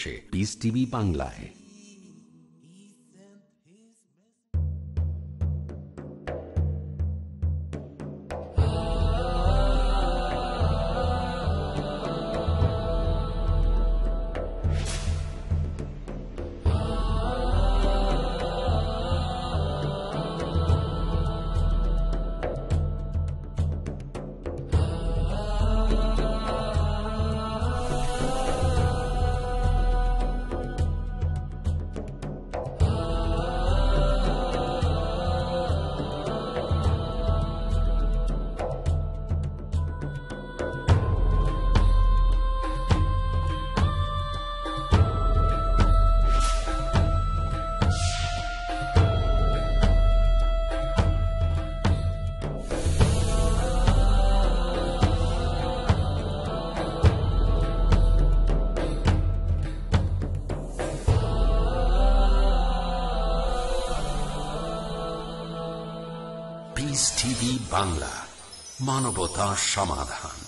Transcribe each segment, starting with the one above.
সে piece TV বাংলায় বাংলা মানবতা সমাধান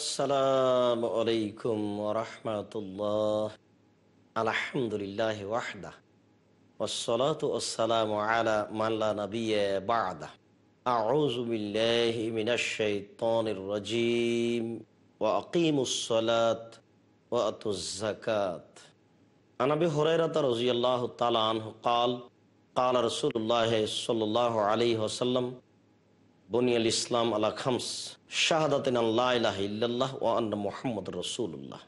আসসালামু আলাইকুম রহমতুল্লাহ আলহামদুলিল্লাহ ওয়াহদা والصلاة والسلام على من لا نبي بعده أعوذ بالله من الشيطان الرجيم وأقيموا الصلاة وأتوا الزكاة عن أبي هريرة رضي الله تعالى عنه قال قال رسول الله صلى الله عليه وسلم বনিয়াল ইসলাম আলা খামস শাহাদাতিন ও আন্না মোহাম্মদ রসুল্লাহ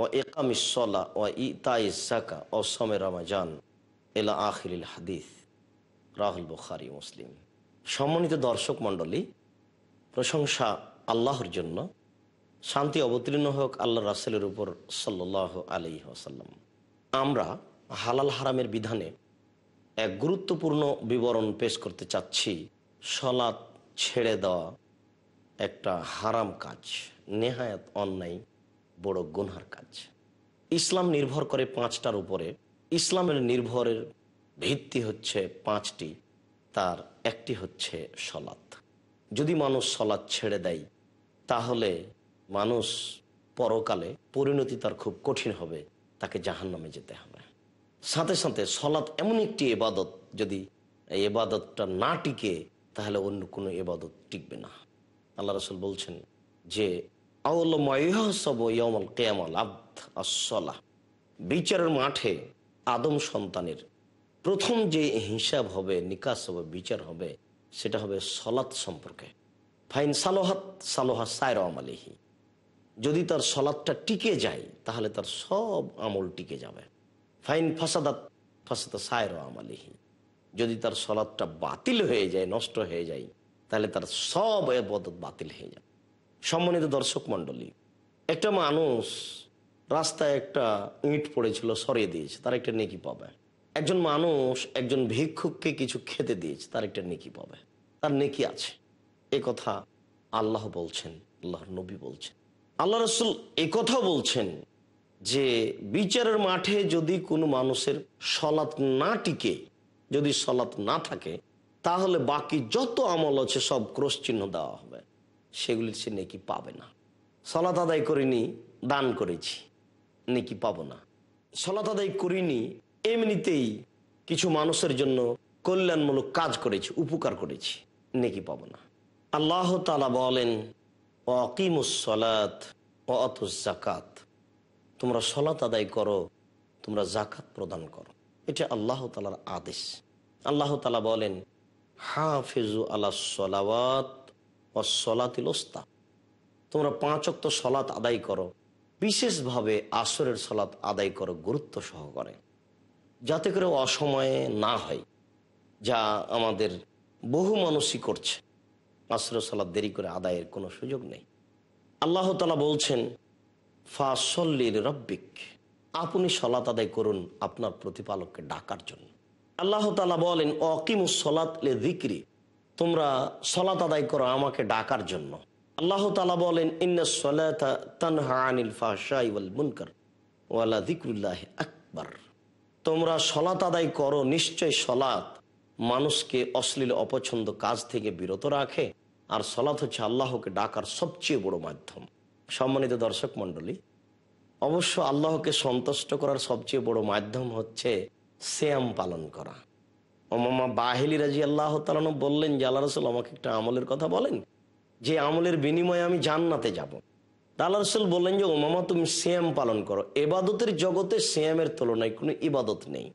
ও একামিসলা ও ইতা ও সমে রামাজান এলা আখিল হাদিস রাহুল বুখারি মুসলিম সম্মানিত দর্শক মণ্ডলী প্রশংসা আল্লাহর জন্য শান্তি অবতীর্ণ হোক আল্লাহ রাসেলের উপর সাল্লাহ আলি আসাল্লাম আমরা হালাল হারামের বিধানে এক গুরুত্বপূর্ণ বিবরণ পেশ করতে চাচ্ছি সলাৎ ছেড়ে দেওয়া একটা হারাম কাজ নেহায়াত অন্যায় বড় গুনহার কাজ ইসলাম নির্ভর করে পাঁচটার উপরে ইসলামের নির্ভরের ভিত্তি হচ্ছে পাঁচটি তার একটি হচ্ছে সলাৎ যদি মানুষ সলাৎ ছেড়ে দেয় তাহলে মানুষ পরকালে পরিণতি তার খুব কঠিন হবে তাকে জাহান নামে যেতে হবে সাথে সাথে সলাৎ এমন একটি এবাদত যদি এই এবাদতটা না টিকে তাহলে অন্য কোনো এবাদত টিকবে না আল্লাহ রসুল বলছেন যে বিচারের মাঠে আদম সন্তানের প্রথম যে হিসাব হবে নিকাশ হবে বিচার হবে সেটা হবে সলাৎ সম্পর্কে ফাইন সালোহাত সালোহা সায়র আমলিহি যদি তার সলাদটা টিকে যায় তাহলে তার সব আমল টিকে যাবে ফাইন ফাসাদাত ফাসাদ সায়র আমলিহী যদি তার সলাদটা বাতিল হয়ে যায় নষ্ট হয়ে যায় তাহলে তার সব এবাদত বাতিল হয়ে যায় সম্মানিত দর্শক মণ্ডলী একটা মানুষ রাস্তায় একটা ইঁট পড়েছিল সরিয়ে দিয়েছে তার একটা নেকি পাবে একজন মানুষ একজন ভিক্ষুককে কিছু খেতে দিয়েছে তার একটা নেকি পাবে তার নেকি আছে এ কথা আল্লাহ বলছেন আল্লাহ নবী বলছেন আল্লাহ রসুল কথা বলছেন যে বিচারের মাঠে যদি কোনো মানুষের সলাৎ না টিকে যদি সলাত না থাকে তাহলে বাকি যত আমল আছে সব ক্রোশ চিহ্ন দেওয়া হবে সেগুলির সে নেকি পাবে না সলাত আদায় করিনি দান করেছি নেকি পাবো না সলাত আদায় করিনি এমনিতেই কিছু মানুষের জন্য কল্যাণমূলক কাজ করেছি উপকার করেছি নেকি পাবো না আল্লাহ তালা বলেন অকিমুসলাত অত জাকাত তোমরা সলাত আদায় করো তোমরা জাকাত প্রদান করো এটা আল্লাহ তালার আদেশ আল্লাহ তালা বলেন হা ফেজু আল্লাহ সলাওয়াত ও সলাতিল ওস্তা তোমরা পাঁচ অক্ত সলাত আদায় করো বিশেষভাবে আসরের সলাত আদায় করো গুরুত্ব সহকারে যাতে করে অসময়ে না হয় যা আমাদের বহু মানুষই করছে আসরের সলাত দেরি করে আদায়ের কোনো সুযোগ নেই আল্লাহ তালা বলছেন ফাসল্লির রব্বিক আপনি সলাত আদায় করুন আপনার প্রতিপালককে ডাকার জন্য আল্লাহ তালা বলেন অকিম সলাত লে দিক্রি তোমরা সলাত আদায় করো আমাকে ডাকার জন্য আল্লাহ তালা বলেন ইন্নকার আকবর তোমরা সলাত আদায় করো নিশ্চয় সলাত মানুষকে অশ্লীল অপছন্দ কাজ থেকে বিরত রাখে আর সলাত হচ্ছে আল্লাহকে ডাকার সবচেয়ে বড় মাধ্যম সম্মানিত দর্শক মন্ডলী অবশ্য আল্লাহকে সন্তুষ্ট করার সবচেয়ে বড় মাধ্যম হচ্ছে শ্যাম পালন করা ওমামা বাহিলি রাজি আল্লাহ তালানো বললেন যে আল্লাহ রসুল আমাকে একটা আমলের কথা বলেন যে আমলের বিনিময়ে আমি জান্নাতে যাব। আল্লাহ রসুল বললেন যে ওমামা তুমি শ্যাম পালন করো এবাদতের জগতে শ্যামের তুলনায় কোনো ইবাদত নেই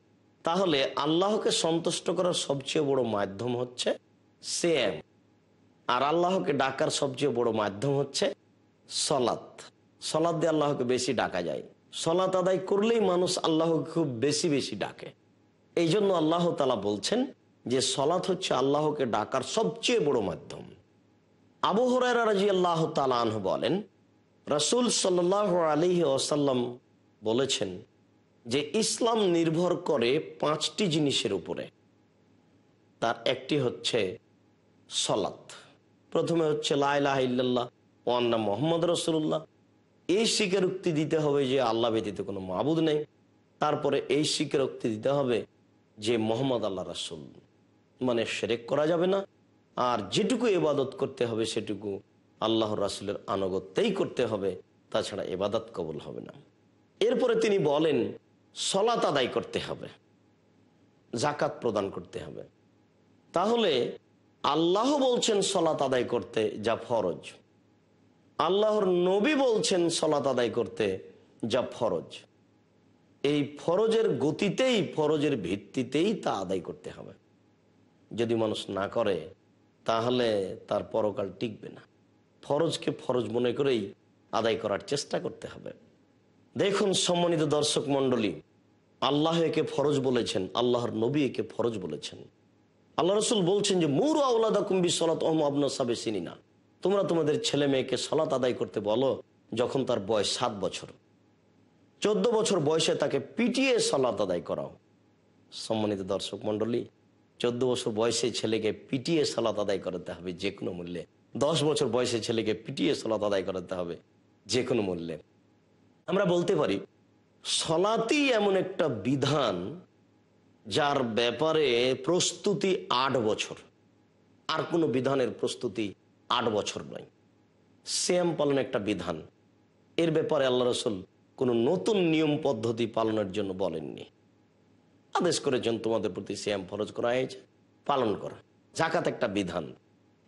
তাহলে আল্লাহকে সন্তুষ্ট করার সবচেয়ে বড় মাধ্যম হচ্ছে শ্যাম আর আল্লাহকে ডাকার সবচেয়ে বড় মাধ্যম হচ্ছে সলাৎ সলাদ দিয়ে আল্লাহকে বেশি ডাকা যায় সলাত আদায় করলেই মানুষ আল্লাহকে খুব বেশি বেশি ডাকে এই জন্য আল্লাহ তালা বলছেন যে সলাৎ হচ্ছে আল্লাহকে ডাকার সবচেয়ে বড় মাধ্যম আবু হরাইরা রাজি আল্লাহ তালাহ বলেন রসুল সাল্লাহ আলহি ওসাল্লাম বলেছেন যে ইসলাম নির্ভর করে পাঁচটি জিনিসের উপরে তার একটি হচ্ছে সলাৎ প্রথমে হচ্ছে লাইলাহ ওয়ান্না মোহাম্মদ রসুল্লাহ এই স্বীকারোক্তি দিতে হবে যে আল্লাহ ব্যতীত কোনো মাবুদ নেই তারপরে এই স্বীকারোক্তি দিতে হবে যে মোহাম্মদ আল্লাহ রাসুল মানে সেরেক করা যাবে না আর যেটুকু এবাদত করতে হবে সেটুকু আল্লাহ রাসুলের আনুগত্যেই করতে হবে তাছাড়া এবাদত কবল হবে না এরপরে তিনি বলেন সলাত আদায় করতে হবে জাকাত প্রদান করতে হবে তাহলে আল্লাহ বলছেন সলাত আদায় করতে যা ফরজ আল্লাহর নবী বলছেন সলাত আদায় করতে যা ফরজ এই ফরজের গতিতেই ফরজের ভিত্তিতেই তা আদায় করতে হবে যদি মানুষ না করে তাহলে তার পরকাল টিকবে না ফরজকে ফরজ মনে করেই আদায় করার চেষ্টা করতে হবে দেখুন সম্মানিত দর্শক মন্ডলী আল্লাহ একে ফরজ বলেছেন আল্লাহর নবী একে ফরজ বলেছেন আল্লাহ রসুল বলছেন যে মুর আউলাদা কুম্বি সলাত ওহম আবনা সাবে সিনিনা তোমরা তোমাদের ছেলে মেয়েকে সলাত আদায় করতে বলো যখন তার বয়স সাত বছর চোদ্দ বছর বয়সে তাকে পিটিয়ে সলাত আদায় করাও সম্মানিত দর্শক মন্ডলী চোদ্দ বছর বয়সে ছেলেকে পিটিয়ে সলাত আদায় করাতে হবে যে কোনো মূল্যে দশ বছর বয়সে ছেলেকে পিটিয়ে সলাত আদায় করাতে হবে যে কোনো মূল্যে আমরা বলতে পারি সলাতি এমন একটা বিধান যার ব্যাপারে প্রস্তুতি আট বছর আর কোনো বিধানের প্রস্তুতি আট বছর নয় সেম পালন একটা বিধান এর ব্যাপারে আল্লাহ রসুল কোনো নতুন নিয়ম পদ্ধতি পালনের জন্য বলেননি আদেশ করেছেন তোমাদের প্রতি সেম ফরজ করা হয়েছে পালন করা জাকাত একটা বিধান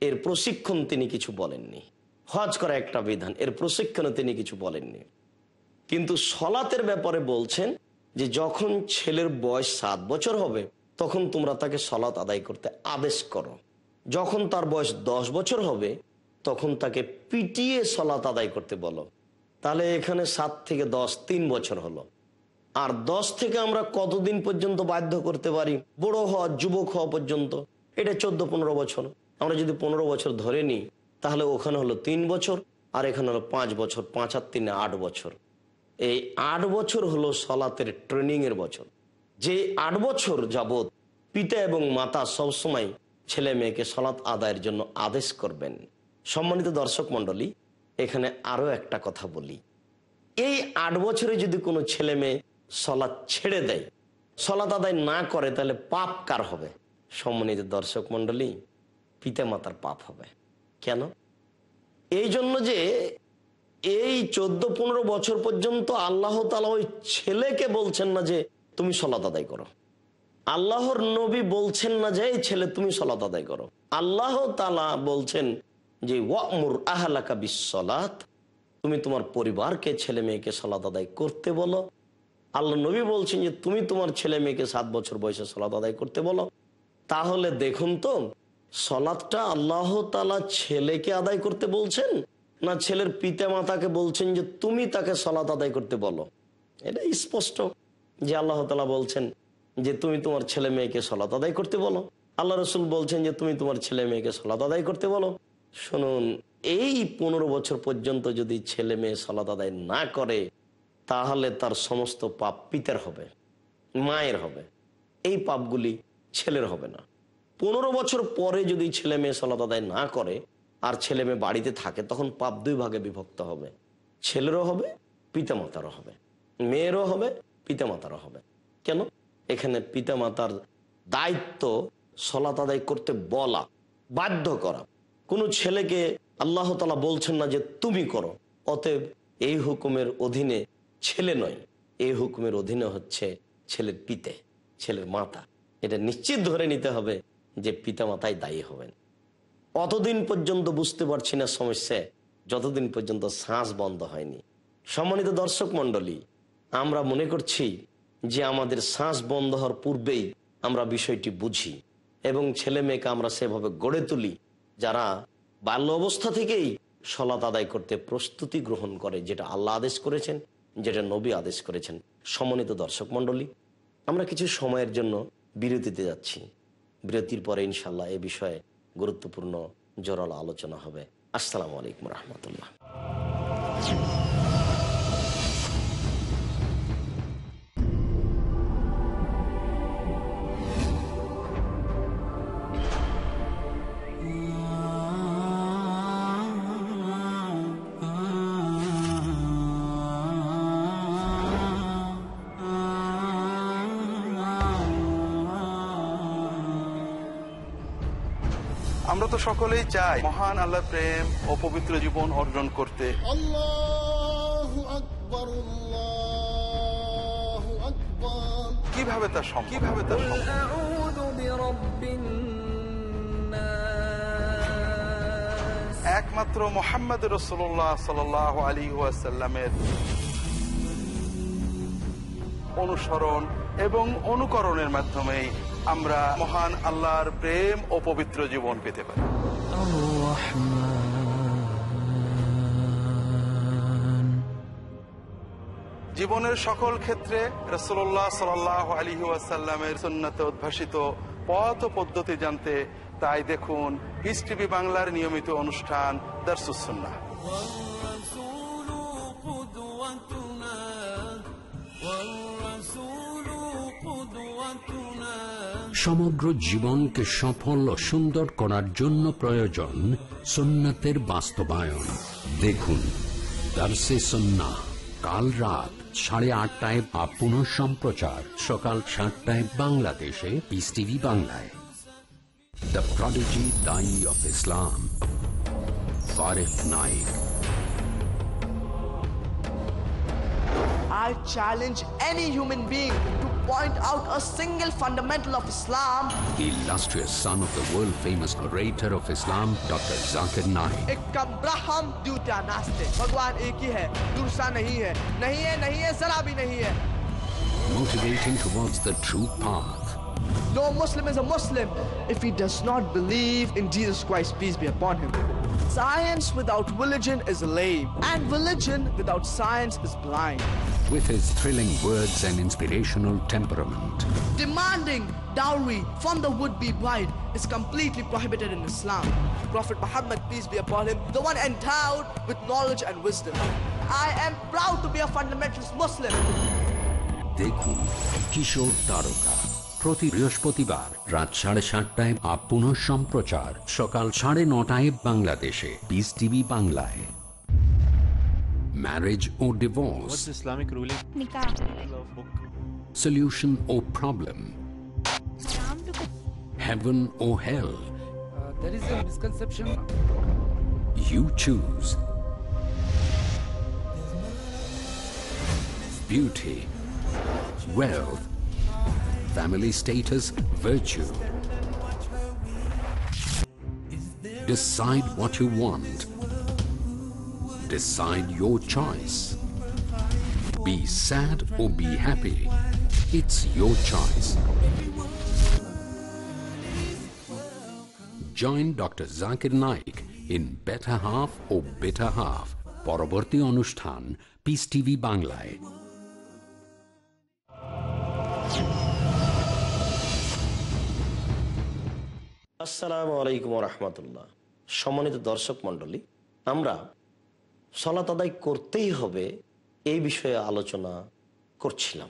এর প্রশিক্ষণ তিনি কিছু বলেননি হজ করা একটা বিধান এর প্রশিক্ষণে তিনি কিছু বলেননি কিন্তু সলাতের ব্যাপারে বলছেন যে যখন ছেলের বয়স সাত বছর হবে তখন তোমরা তাকে সলাত আদায় করতে আদেশ করো যখন তার বয়স দশ বছর হবে তখন তাকে পিটিয়ে সলাত আদায় করতে বলো তাহলে এখানে সাত থেকে দশ তিন বছর হলো আর দশ থেকে আমরা কতদিন পর্যন্ত বাধ্য করতে পারি বড় হওয়া যুবক হওয়া পর্যন্ত এটা চোদ্দ পনেরো বছর আমরা যদি পনেরো বছর ধরে নিই তাহলে ওখানে হলো তিন বছর আর এখানে হলো পাঁচ বছর পাঁচ আর তিনে আট বছর এই আট বছর হলো সলাতের ট্রেনিংয়ের বছর যে আট বছর যাবৎ পিতা এবং মাতা সবসময় ছেলে মেয়েকে সলাৎ আদায়ের জন্য আদেশ করবেন সম্মানিত দর্শক মন্ডলী এখানে আরও একটা কথা বলি এই আট বছরে যদি কোনো ছেলে মেয়ে সলাৎ ছেড়ে দেয় সলাৎ আদায় না করে তাহলে পাপ কার হবে সম্মানিত দর্শক পিতা পিতামাতার পাপ হবে কেন এই জন্য যে এই চোদ্দ পনেরো বছর পর্যন্ত আল্লাহ তালা ওই ছেলেকে বলছেন না যে তুমি সলাৎ আদায় করো আল্লাহর নবী বলছেন না যে এই ছেলে তুমি সলাত আদায় করো আল্লাহ তালা বলছেন যে ওয়ামুর আহলাকা বিশ্বলাত তুমি তোমার পরিবারকে ছেলে মেয়েকে সলাত আদায় করতে বলো আল্লাহ নবী বলছেন যে তুমি তোমার ছেলে মেয়েকে সাত বছর বয়সে সলাত আদায় করতে বলো তাহলে দেখুন তো সলাদটা আল্লাহ তালা ছেলেকে আদায় করতে বলছেন না ছেলের পিতা মাতাকে বলছেন যে তুমি তাকে সলাত আদায় করতে বলো এটা স্পষ্ট যে আল্লাহ তালা বলছেন যে তুমি তোমার ছেলে মেয়েকে সলাত আদায় করতে বলো আল্লাহ রসুল বলছেন যে তুমি তোমার ছেলে মেয়েকে সলাত আদায় করতে বলো শুনুন এই পনেরো বছর পর্যন্ত যদি ছেলে মেয়ে সলাত আদায় না করে তাহলে তার সমস্ত পাপ পিতার হবে মায়ের হবে এই পাপগুলি ছেলের হবে না পনেরো বছর পরে যদি ছেলে মেয়ে সলাত আদায় না করে আর ছেলে মেয়ে বাড়িতে থাকে তখন পাপ দুই ভাগে বিভক্ত হবে ছেলেরও হবে পিতামাতারও হবে মেয়েরও হবে পিতামাতারও হবে কেন এখানে পিতামাতার দায়িত্ব সলাত আদায় করতে বলা বাধ্য করা কোনো ছেলেকে আল্লাহ তালা বলছেন না যে তুমি করো অতএব এই হুকুমের অধীনে ছেলে নয় এই হুকুমের অধীনে হচ্ছে ছেলের পিতে ছেলের মাতা এটা নিশ্চিত ধরে নিতে হবে যে পিতামাতাই দায়ী হবেন অতদিন পর্যন্ত বুঝতে পারছি না সমস্যা যতদিন পর্যন্ত শ্বাস বন্ধ হয়নি সম্মানিত দর্শক মন্ডলী আমরা মনে করছি যে আমাদের শ্বাস বন্ধ হওয়ার পূর্বেই আমরা বিষয়টি বুঝি এবং ছেলে মেয়েকে আমরা সেভাবে গড়ে তুলি যারা বাল্য অবস্থা থেকেই সলাত আদায় করতে প্রস্তুতি গ্রহণ করে যেটা আল্লাহ আদেশ করেছেন যেটা নবী আদেশ করেছেন সমন্বিত দর্শক মণ্ডলী আমরা কিছু সময়ের জন্য বিরতিতে যাচ্ছি বিরতির পরে ইনশাল্লাহ এ বিষয়ে গুরুত্বপূর্ণ জোরাল আলোচনা হবে আসসালামু আলাইকুম রহমতুল্লাহ সকলেই চায় মহান আল্লাহ প্রেম ও পবিত্র জীবন অর্জন করতে কিভাবে তা সম্ভব কিভাবে তা একমাত্র মোহাম্মদ রসোল্লাহ সাল আলী ওয়াসাল্লামের অনুসরণ এবং অনুকরণের মাধ্যমেই আমরা মহান আল্লাহর প্রেম ও পবিত্র জীবন পেতে পারি জীবনের সকল ক্ষেত্রে রসোল্লাহ সাল আলী এর সুন্নাতে উদ্ভাসিত পথ পদ্ধতি জানতে তাই দেখুন বাংলার নিয়মিত অনুষ্ঠান দর্শুসন্না সমগ্র জীবনকে সফল ও সুন্দর করার জন্য প্রয়োজন সুন্নাতের বাস্তবায়ন দেখুন দার্সে সন্না কাল রাত সাড়ে আটটায় বা পুনঃ সম্প্রচার সকাল সাতটায় বাংলাদেশে পিস টিভি বাংলায় দ্য প্রডিজি দাই অফ ইসলাম ফারেফ Naik I challenge any human being to point out a single fundamental of Islam. The illustrious son of the world-famous orator of Islam, Dr. Zakir Naik. एक ब्रह्म द्यूता नास्ते भगवान एक ही है दूसरा नहीं Motivating towards the true path. No Muslim is a Muslim if he does not believe in Jesus Christ, peace be upon him. Science without religion is lame, and religion without science is blind. With his thrilling words and inspirational temperament, demanding dowry from the would-be bride is completely prohibited in Islam. Prophet Muhammad, peace be upon him, the one endowed with knowledge and wisdom. I am proud to be a fundamentalist Muslim. দেখুন কিশোর তারকা প্রতি বৃহস্পতিবার রাত সাড়ে সাতটায় আপন সম্প্রচার সকাল সাড়ে নটায় বাংলাদেশে বিস টিভি বাংলায় ম্যারেজ ও ডিভোর্স ইসলামিক রুলিং সলিউশন ও প্রবলেম heaven ও হেলসেপশন you choose beauty a family status, virtue. Decide what you want. Decide your choice. Be sad or be happy. It's your choice. Join Dr. Zakir Naik in Better Half or Bitter Half. পরবর্তী অনুষ্ঠান piece TV বাংলায় আসসালামু আলাইকুম রহমতুল্লাহ সম্মানিত দর্শক মন্ডলী আমরা সলাত আদায় করতেই হবে এই বিষয়ে আলোচনা করছিলাম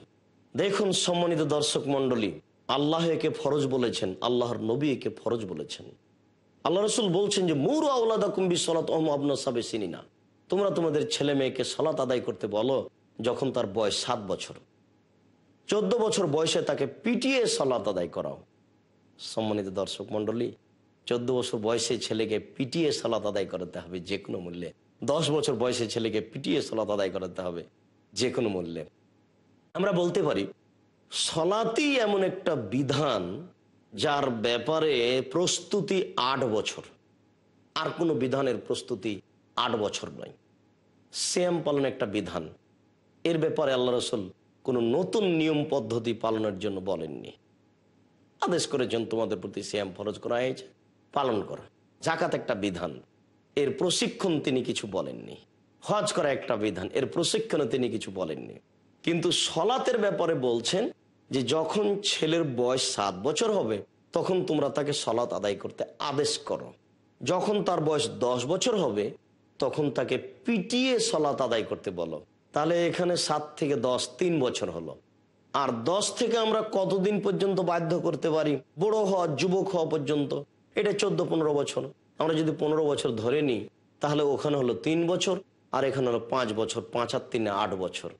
দেখুন সম্মানিত দর্শক মন্ডলী আল্লাহ একে ফরজ বলেছেন আল্লাহর নবী একে ফরজ বলেছেন আল্লাহ রসুল বলছেন যে মুর আউলাদা কুম্বি সলাত অহম আপনার সাবে চিনি না তোমরা তোমাদের ছেলে মেয়েকে সলাত আদায় করতে বলো যখন তার বয়স সাত বছর চোদ্দ বছর বয়সে তাকে পিটিয়ে সলাত আদায় করাও সম্মানিত দর্শক মন্ডলী চোদ্দ বছর বয়সে ছেলেকে পিটিয়ে সালাত আদায় করাতে হবে যে কোনো মূল্যে দশ বছর বয়সে ছেলেকে পিটিয়ে সলাত আদায় করাতে হবে যে কোনো মূল্যে আমরা বলতে পারি সলাতি এমন একটা বিধান যার ব্যাপারে প্রস্তুতি আট বছর আর কোনো বিধানের প্রস্তুতি আট বছর নয় সেম পালন একটা বিধান এর ব্যাপারে আল্লাহ রসুল কোনো নতুন নিয়ম পদ্ধতি পালনের জন্য বলেননি আদেশ করেছেন তোমাদের প্রতি শ্যাম ফরজ করা হয়েছে পালন করা জাকাত একটা বিধান এর প্রশিক্ষণ তিনি কিছু বলেননি হজ করা একটা বিধান এর প্রশিক্ষণে তিনি কিছু বলেননি কিন্তু সলাতের ব্যাপারে বলছেন যে যখন ছেলের বয়স সাত বছর হবে তখন তোমরা তাকে সলাত আদায় করতে আদেশ করো যখন তার বয়স দশ বছর হবে তখন তাকে পিটিয়ে সলাত আদায় করতে বলো তাহলে এখানে সাত থেকে দশ তিন বছর হলো আর দশ থেকে আমরা কতদিন পর্যন্ত বাধ্য করতে পারি বড় হওয়া যুবক হওয়া পর্যন্ত এটা চোদ্দ পনেরো বছর আমরা যদি পনেরো বছর ধরে নিই তাহলে ওখানে হলো তিন বছর আর এখানে হলো পাঁচ বছর পাঁচ আর তিনে আট বছর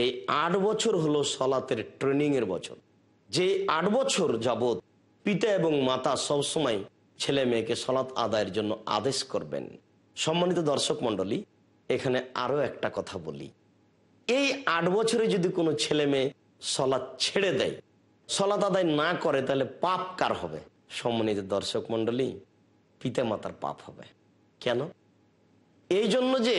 এই আট বছর হলো সলাতের ট্রেনিংয়ের বছর যে আট বছর যাবৎ পিতা এবং মাতা সবসময় ছেলে মেয়েকে সলাৎ আদায়ের জন্য আদেশ করবেন সম্মানিত দর্শক মন্ডলী এখানে আরও একটা কথা বলি এই আট বছরে যদি কোনো ছেলে মেয়ে সলাদ ছেড়ে দেয় সলাদ আদায় না করে তাহলে পাপ কার হবে সম্মানিত দর্শক মন্ডলী পিতামাতার পাপ হবে কেন এই জন্য যে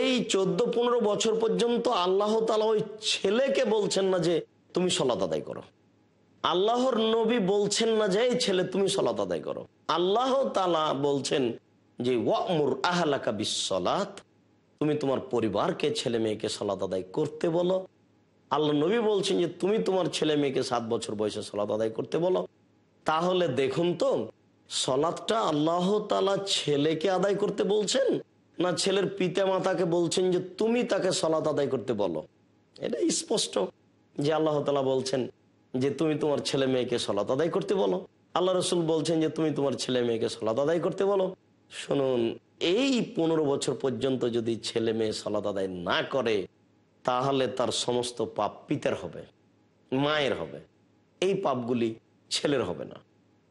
এই চোদ্দ পনেরো বছর পর্যন্ত আল্লাহ তালা ওই ছেলেকে বলছেন না যে তুমি সলাদ আদায় করো আল্লাহর নবী বলছেন না যে এই ছেলে তুমি সলাত আদায় করো আল্লাহ তালা বলছেন যে ওয়ামুর আহলাকা বিশ্বলাত তুমি তোমার পরিবারকে ছেলে মেয়েকে সলাত আদায় করতে বলো আল্লাহ নবী বলছেন যে তুমি তোমার ছেলে মেয়েকে সাত বছর বয়সে সলাত আদায় করতে বলো তাহলে দেখুন তো সলাদটা আল্লাহ তালা ছেলেকে আদায় করতে বলছেন না ছেলের পিতা মাতাকে বলছেন যে তুমি তাকে সলাত আদায় করতে বলো এটা স্পষ্ট যে আল্লাহ তালা বলছেন যে তুমি তোমার ছেলে মেয়েকে সলাত আদায় করতে বলো আল্লাহ রসুল বলছেন যে তুমি তোমার ছেলে মেয়েকে সলাত আদায় করতে বলো শুনুন এই পনেরো বছর পর্যন্ত যদি ছেলে মেয়ে সলাত আদায় না করে তাহলে তার সমস্ত পাপ পিতার হবে মায়ের হবে এই পাপগুলি ছেলের হবে না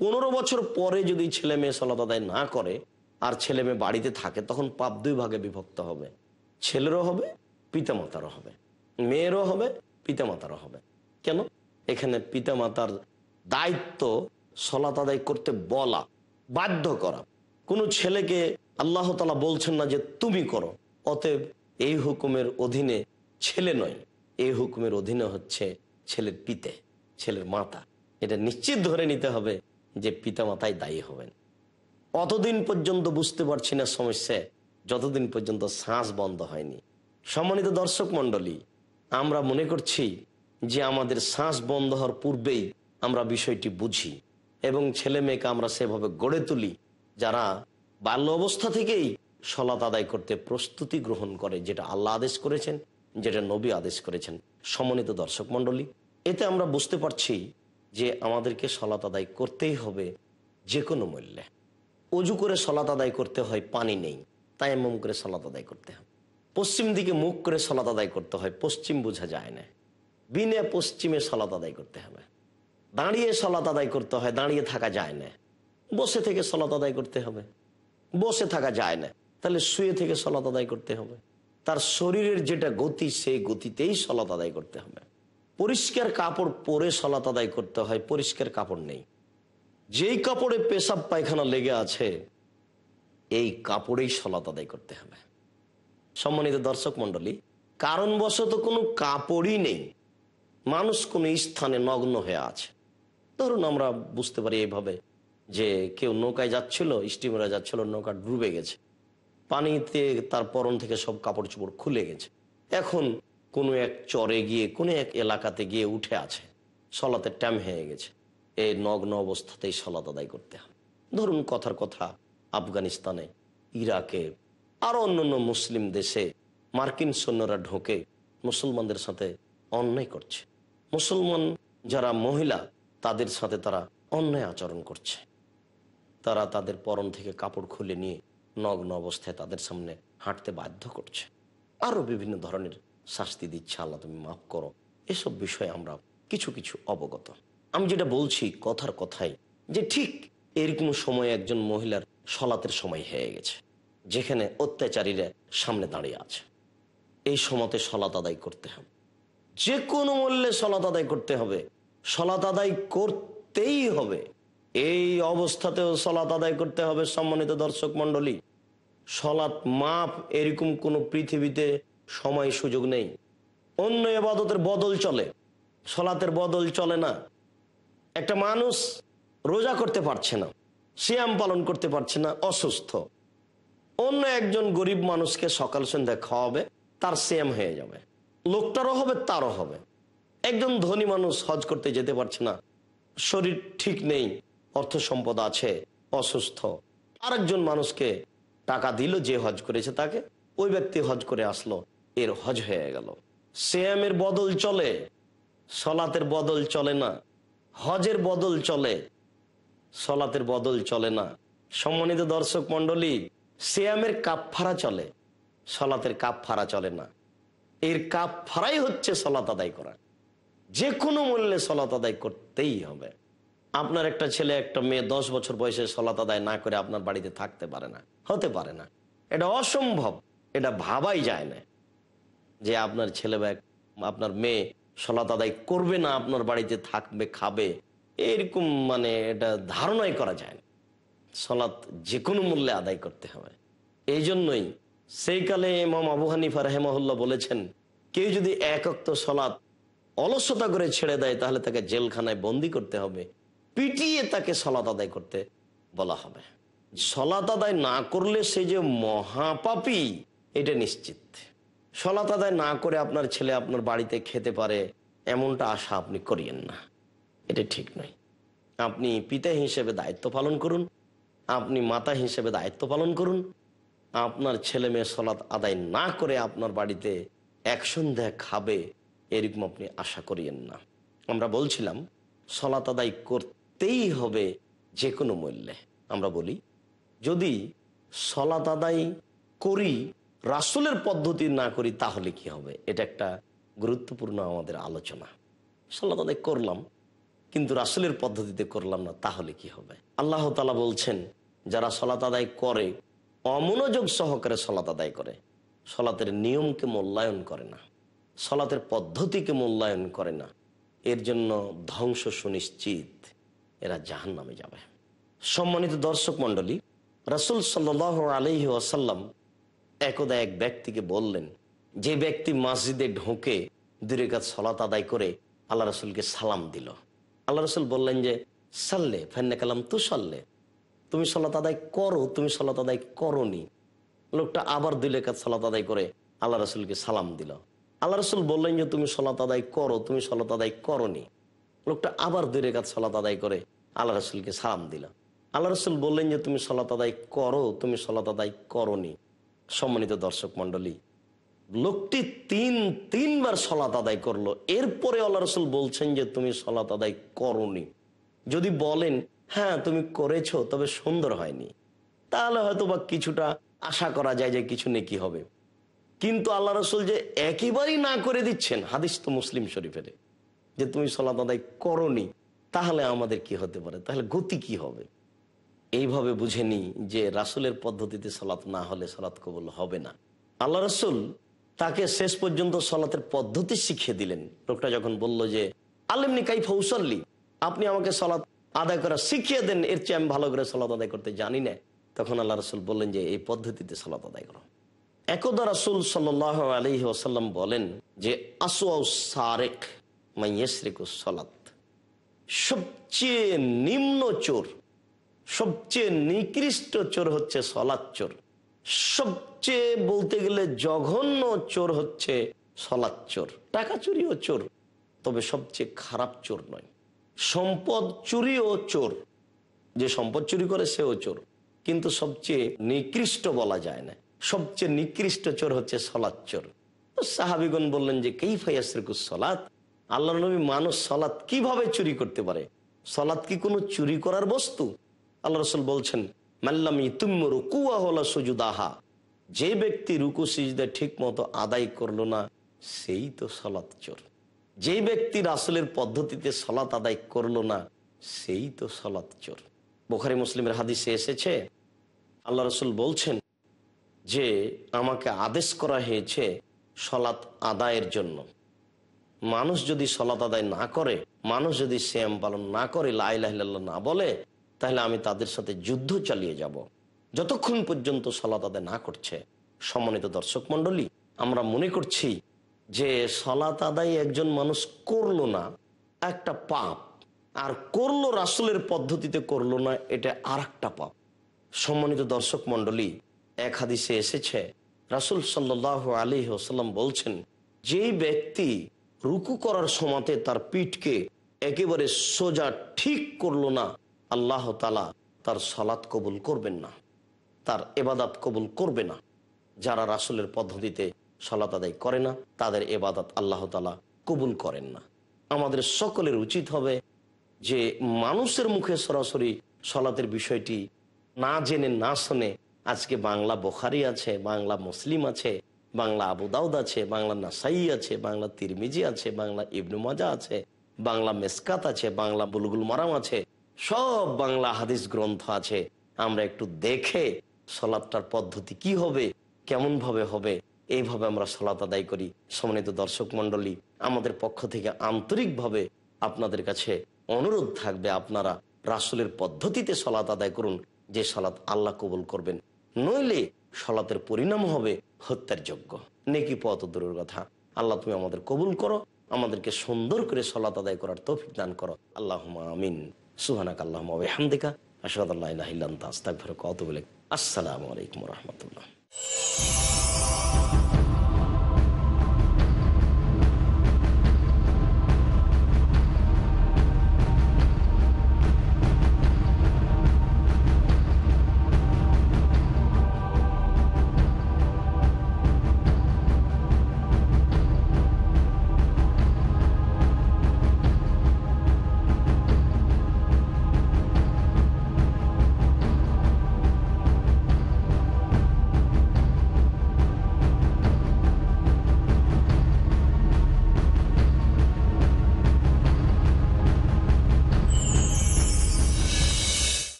পনেরো বছর পরে যদি ছেলে মেয়ে সলাত আদায় না করে আর ছেলে মেয়ে বাড়িতে থাকে তখন পাপ দুই ভাগে বিভক্ত হবে ছেলেরও হবে পিতামাতারও হবে মেয়েরও হবে পিতামাতারও হবে কেন এখানে পিতামাতার দায়িত্ব সলাত আদায় করতে বলা বাধ্য করা কোনো ছেলেকে আল্লাহ তালা বলছেন না যে তুমি করো অতএব এই হুকুমের অধীনে ছেলে নয় এই হুকুমের অধীনে হচ্ছে ছেলের পিতে ছেলের মাতা এটা নিশ্চিত ধরে নিতে হবে যে পিতা মাতাই দায়ী হবেন অতদিন পর্যন্ত বুঝতে পারছি না সমস্যা যতদিন পর্যন্ত শ্বাস বন্ধ হয়নি সম্মানিত দর্শক মন্ডলী আমরা মনে করছি যে আমাদের শ্বাস বন্ধ হওয়ার পূর্বেই আমরা বিষয়টি বুঝি এবং ছেলে মেয়েকে আমরা সেভাবে গড়ে তুলি যারা বাল্য অবস্থা থেকেই সলাত আদায় করতে প্রস্তুতি গ্রহণ করে যেটা আল্লাহ আদেশ করেছেন যেটা নবী আদেশ করেছেন সমন্বিত দর্শক মণ্ডলী এতে আমরা বুঝতে পারছি যে আমাদেরকে সলাত আদায় করতেই হবে যে কোনো মূল্যে অজু করে সলাত আদায় করতে হয় পানি নেই তাই এমম করে সলাত আদায় করতে হয় পশ্চিম দিকে মুখ করে সলাত আদায় করতে হয় পশ্চিম বোঝা যায় না বিনা পশ্চিমে সলাত আদায় করতে হবে দাঁড়িয়ে সলাত আদায় করতে হয় দাঁড়িয়ে থাকা যায় না বসে থেকে সলাত আদায় করতে হবে বসে থাকা যায় না তাহলে শুয়ে থেকে সলাত আদায় করতে হবে তার শরীরের যেটা গতি সেই গতিতেই সলাত আদায় করতে হবে পরিষ্কার কাপড় পরে সলাত আদায় করতে হয় পরিষ্কার কাপড় নেই যেই কাপড়ে পেশাব পায়খানা লেগে আছে এই কাপড়েই সলাত আদায় করতে হবে সম্মানিত দর্শক মন্ডলী কারণবশত কোনো কাপড়ই নেই মানুষ কোনো স্থানে নগ্ন হয়ে আছে ধরুন আমরা বুঝতে পারি এইভাবে যে কেউ নৌকায় যাচ্ছিল স্টিমারে যাচ্ছিল নৌকা ডুবে গেছে পানিতে তার পরন থেকে সব কাপড় চোপড় খুলে গেছে এখন কোনো এক চরে গিয়ে কোনো এক এলাকাতে গিয়ে উঠে আছে সলাতে ট্যাম হয়ে গেছে এই নগ্ন অবস্থাতেই সলাত আদায় করতে হবে ধরুন কথার কথা আফগানিস্তানে ইরাকে আরও অন্যান্য মুসলিম দেশে মার্কিন সৈন্যরা ঢোকে মুসলমানদের সাথে অন্যায় করছে মুসলমান যারা মহিলা তাদের সাথে তারা অন্যায় আচরণ করছে তারা তাদের পরন থেকে কাপড় খুলে নিয়ে নগ্ন অবস্থায় তাদের সামনে হাঁটতে বাধ্য করছে আরও বিভিন্ন ধরনের শাস্তি দিচ্ছে আল্লাহ তুমি মাফ করো এসব বিষয়ে আমরা কিছু কিছু অবগত আমি যেটা বলছি কথার কথাই যে ঠিক এরকম সময়ে একজন মহিলার সলাতের সময় হয়ে গেছে যেখানে অত্যাচারীরা সামনে দাঁড়িয়ে আছে এই সময়তে সলাত আদায় করতে হবে যে কোনো মূল্যে সলাত আদায় করতে হবে সলাত আদায় করতেই হবে এই অবস্থাতেও সলাত আদায় করতে হবে সম্মানিত দর্শক মন্ডলী সলাৎ মাপ এরকম কোনো পৃথিবীতে সময় সুযোগ নেই অন্য এবাদতের বদল চলে সলাতের বদল চলে না একটা মানুষ রোজা করতে পারছে না শ্যাম পালন করতে পারছে না অসুস্থ অন্য একজন গরিব মানুষকে সকাল সন্ধ্যা খাওয়াবে তার শ্যাম হয়ে যাবে লোকটারও হবে তারও হবে একজন ধনী মানুষ হজ করতে যেতে পারছে না শরীর ঠিক নেই অর্থ সম্পদ আছে অসুস্থ আরেকজন মানুষকে টাকা দিল যে হজ করেছে তাকে ওই ব্যক্তি হজ করে আসলো এর হজ হয়ে গেল শ্যামের বদল চলে সলাতের বদল চলে না হজের বদল চলে সলাতের বদল চলে না সম্মানিত দর্শক শ্যামের কাপ ফাড়া চলে সলাতের কাপ ফাড়া চলে না এর কাপ ফাড়াই হচ্ছে সলাত আদায় করা যে কোনো মূল্যে সলাত আদায় করতেই হবে আপনার একটা ছেলে একটা মেয়ে দশ বছর বয়সে সলাত আদায় না করে আপনার বাড়িতে থাকতে পারে না হতে পারে না এটা অসম্ভব এটা ভাবাই যায় না যে আপনার ছেলে বা আপনার মেয়ে সলাত আদায় করবে না আপনার বাড়িতে থাকবে খাবে এরকম মানে এটা ধারণাই করা যায় না সলাৎ যে কোনো মূল্যে আদায় করতে হবে এই জন্যই সেই কালে ইমাম আবু হানিফা রেহেমহল্লা বলেছেন কেউ যদি এক অক্ত সলাৎ অলসতা করে ছেড়ে দেয় তাহলে তাকে জেলখানায় বন্দি করতে হবে পিটিয়ে তাকে সলাত আদায় করতে বলা হবে সলাত আদায় না করলে সে যে মহাপাপি এটা নিশ্চিত সলাত আদায় না করে আপনার ছেলে আপনার বাড়িতে খেতে পারে এমনটা আশা আপনি করিয়েন না এটা ঠিক নয় আপনি পিতা হিসেবে দায়িত্ব পালন করুন আপনি মাতা হিসেবে দায়িত্ব পালন করুন আপনার ছেলে মেয়ে সলাত আদায় না করে আপনার বাড়িতে এক সন্ধ্যা খাবে এরকম আপনি আশা করিয়েন না আমরা বলছিলাম সলাত আদায় করতে করতেই হবে যে কোনো মূল্যে আমরা বলি যদি সলাত আদায় করি রাসুলের পদ্ধতি না করি তাহলে কি হবে এটা একটা গুরুত্বপূর্ণ আমাদের আলোচনা সলাত আদায় করলাম কিন্তু রাসুলের পদ্ধতিতে করলাম না তাহলে কি হবে আল্লাহ তালা বলছেন যারা সলাত আদায় করে অমনোযোগ সহকারে সলাত আদায় করে সলাতের নিয়মকে মূল্যায়ন করে না সলাতের পদ্ধতিকে মূল্যায়ন করে না এর জন্য ধ্বংস সুনিশ্চিত এরা জাহান নামে যাবে সম্মানিত দর্শক মন্ডলী রাসুল সাল্লাহ আলহি আসাল্লাম একদা এক ব্যক্তিকে বললেন যে ব্যক্তি মসজিদে ঢোকে দূরে কাজ সলাত আদায় করে আল্লাহ রসুলকে সালাম দিল আল্লাহ রসুল বললেন যে সাল্লে ফেন্না কালাম তু সাল্লে তুমি সলাত আদায় করো তুমি সলাত আদায় করনি লোকটা আবার দুই লেখা সলাত আদায় করে আল্লাহ রসুলকে সালাম দিল আল্লাহ রসুল বললেন যে তুমি সলাত আদায় করো তুমি সলাত আদায় করনি লোকটা আবার দুই রেখাত সলাত আদায় করে আল্লাহ রসুলকে সালাম দিলাম আল্লাহ রসুল বললেন যে তুমি সলাত আদায় করো তুমি সলাত আদায় করি সম্মানিত দর্শক মন্ডলী লোকটি তিন তিনবার সলাত আদায় করলো এরপরে আল্লাহ রসুল বলছেন যে তুমি সলাত আদায় করি যদি বলেন হ্যাঁ তুমি করেছো তবে সুন্দর হয়নি তাহলে হয়তো বা কিছুটা আশা করা যায় যে কিছু নেকি হবে কিন্তু আল্লাহ রসুল যে একেবারেই না করে দিচ্ছেন হাদিস তো মুসলিম শরীফের যে তুমি সলাত আদায় করনি তাহলে আমাদের কি হতে পারে তাহলে গতি কি হবে এইভাবে বুঝে নি যে রাসুলের পদ্ধতিতে সলাৎ না হলে সলাৎ কবল হবে না আল্লাহ রসুল তাকে শেষ পর্যন্ত সলাতের পদ্ধতি শিখিয়ে দিলেন লোকটা যখন বলল যে আলেমনি কাই ফৌসল্লি আপনি আমাকে সলাৎ আদায় করা শিখিয়ে দেন এর চেয়ে আমি ভালো করে সলাৎ আদায় করতে জানি না তখন আল্লাহ রসুল বললেন যে এই পদ্ধতিতে সলাৎ আদায় করো একদা রাসুল সাল্লাহ আলহি ওসাল্লাম বলেন যে আসোয়া সারেক সলাত সবচেয়ে নিম্ন চোর সবচেয়ে নিকৃষ্ট চোর হচ্ছে সলাৎ চোর সবচেয়ে বলতে গেলে জঘন্য চোর হচ্ছে সলাৎ চোর টাকা চুরিও চোর তবে সবচেয়ে খারাপ চোর নয় সম্পদ চুরিও চোর যে সম্পদ চুরি করে সেও চোর কিন্তু সবচেয়ে নিকৃষ্ট বলা যায় না সবচেয়ে নিকৃষ্ট চোর হচ্ছে সলাৎ চোর সাহাবিগুন বললেন যে কেই ফাইয়াশ্রিকুস সলাৎ আল্লাহ নবী মানুষ সলাৎ কিভাবে চুরি করতে পারে সলাৎ কি কোনো চুরি করার বস্তু আল্লাহ রসুল বলছেন মাল্লামি তুম্ম রুকুয়া হলা সুজুদাহা যে ব্যক্তি রুকু সিজদে ঠিক মতো আদায় করলো না সেই তো সলাৎ চোর যে ব্যক্তি রাসুলের পদ্ধতিতে সলাৎ আদায় করলো না সেই তো সলাৎ চোর বোখারি মুসলিমের হাদিসে এসেছে আল্লাহ রসুল বলছেন যে আমাকে আদেশ করা হয়েছে সলাৎ আদায়ের জন্য মানুষ যদি সলাত আদায় না করে মানুষ যদি শ্যাম পালন না করে লাইলাহ না বলে তাহলে আমি তাদের সাথে যুদ্ধ চালিয়ে যাব। যতক্ষণ পর্যন্ত সলাত আদায় না করছে সম্মানিত দর্শক মন্ডলী আমরা মনে করছি যে সলাত আদায় একজন মানুষ করলো না একটা পাপ আর করলো রাসুলের পদ্ধতিতে করলো না এটা আর একটা পাপ সম্মানিত দর্শক মন্ডলী এক হাদিসে এসেছে রাসুল সাল্লাহ আলী ওসাল্লাম বলছেন যেই ব্যক্তি রুকু করার সময় তার পিঠকে একেবারে সোজা ঠিক করল না আল্লাহ তালা তার সালাত কবুল করবেন না তার এবাদাত কবুল করবে না যারা রাসুলের পদ্ধতিতে সলাত আদায় করে না তাদের এবাদাত আল্লাহ তালা কবুল করেন না আমাদের সকলের উচিত হবে যে মানুষের মুখে সরাসরি সলাতের বিষয়টি না জেনে না শোনে আজকে বাংলা বোখারি আছে বাংলা মুসলিম আছে বাংলা আবুদাউদ আছে বাংলা নাসাই আছে বাংলা তিরমিজি আছে বাংলা ইবনু মাজা আছে বাংলা মেসকাত আছে বাংলা বুলগুল মারাম আছে সব বাংলা হাদিস গ্রন্থ আছে আমরা একটু দেখে সলাপটার পদ্ধতি কি হবে কেমন ভাবে হবে এইভাবে আমরা সলাত আদায় করি সম্মানিত দর্শক মন্ডলী আমাদের পক্ষ থেকে আন্তরিকভাবে আপনাদের কাছে অনুরোধ থাকবে আপনারা রাসুলের পদ্ধতিতে সলাত আদায় করুন যে সলাৎ আল্লাহ কবুল করবেন নইলে সলাতের পরিণাম হবে হত্যার যোগ্য নেকি পথ দূরের কথা আল্লাহ তুমি আমাদের কবুল করো আমাদেরকে সুন্দর করে সলাত আদায় করার তৌফিক দান করো আল্লাহ আমিন সুহানাক আল্লাহ আসাদ আল্লাহ আস্তাক ফেরক অত বলে আসসালামু আলাইকুম রহমতুল্লাহ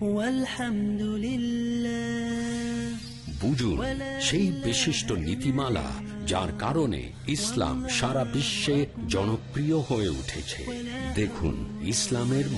বুঝুন সেই বিশিষ্ট নীতিমালা যার কারণে ইসলাম সারা বিশ্বে জনপ্রিয় হয়ে উঠেছে দেখুন ইসলামের